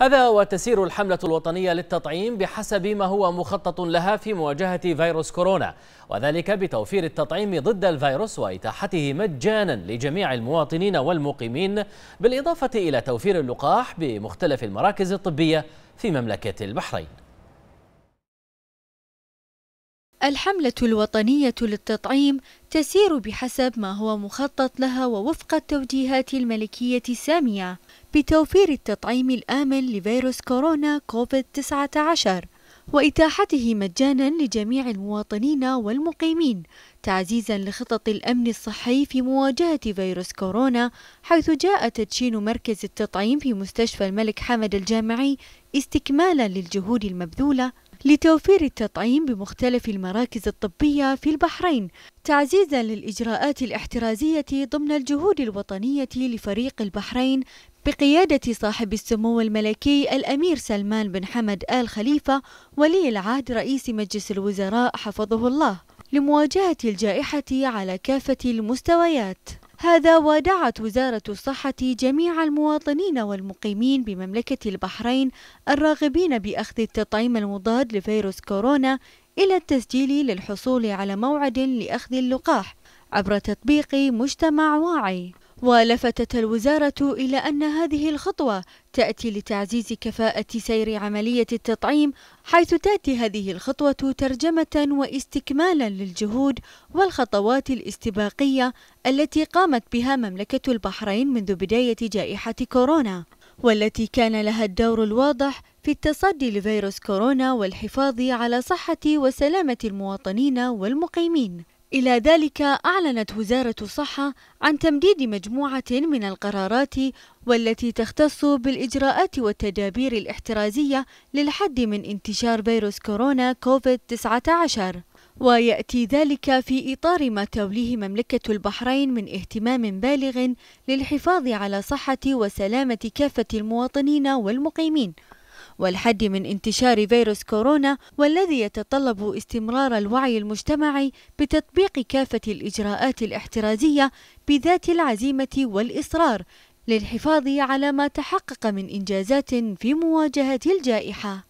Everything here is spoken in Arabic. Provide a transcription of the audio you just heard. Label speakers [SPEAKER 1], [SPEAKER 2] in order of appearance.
[SPEAKER 1] هذا وتسير الحملة الوطنية للتطعيم بحسب ما هو مخطط لها في مواجهة فيروس كورونا وذلك بتوفير التطعيم ضد الفيروس وإتاحته مجانا لجميع المواطنين والمقيمين بالإضافة إلى توفير اللقاح بمختلف المراكز الطبية في مملكة البحرين
[SPEAKER 2] الحملة الوطنية للتطعيم تسير بحسب ما هو مخطط لها ووفق التوجيهات الملكية السامية بتوفير التطعيم الآمن لفيروس كورونا كوفيد 19 وإتاحته مجانا لجميع المواطنين والمقيمين تعزيزا لخطط الأمن الصحي في مواجهة فيروس كورونا حيث جاء تدشين مركز التطعيم في مستشفى الملك حمد الجامعي استكمالا للجهود المبذولة لتوفير التطعيم بمختلف المراكز الطبية في البحرين تعزيزا للإجراءات الاحترازية ضمن الجهود الوطنية لفريق البحرين بقيادة صاحب السمو الملكي الأمير سلمان بن حمد آل خليفة ولي العهد رئيس مجلس الوزراء حفظه الله لمواجهة الجائحة على كافة المستويات هذا ودعت وزارة الصحة جميع المواطنين والمقيمين بمملكة البحرين الراغبين بأخذ التطعيم المضاد لفيروس كورونا إلى التسجيل للحصول على موعد لأخذ اللقاح عبر تطبيق مجتمع واعي ولفتت الوزارة إلى أن هذه الخطوة تأتي لتعزيز كفاءة سير عملية التطعيم حيث تأتي هذه الخطوة ترجمة واستكمالا للجهود والخطوات الاستباقية التي قامت بها مملكة البحرين منذ بداية جائحة كورونا والتي كان لها الدور الواضح في التصدي لفيروس كورونا والحفاظ على صحة وسلامة المواطنين والمقيمين إلى ذلك أعلنت وزارة الصحة عن تمديد مجموعة من القرارات والتي تختص بالإجراءات والتدابير الاحترازية للحد من انتشار فيروس كورونا كوفيد-19 ويأتي ذلك في إطار ما توليه مملكة البحرين من اهتمام بالغ للحفاظ على صحة وسلامة كافة المواطنين والمقيمين والحد من انتشار فيروس كورونا والذي يتطلب استمرار الوعي المجتمعي بتطبيق كافة الإجراءات الاحترازية بذات العزيمة والإصرار للحفاظ على ما تحقق من إنجازات في مواجهة الجائحة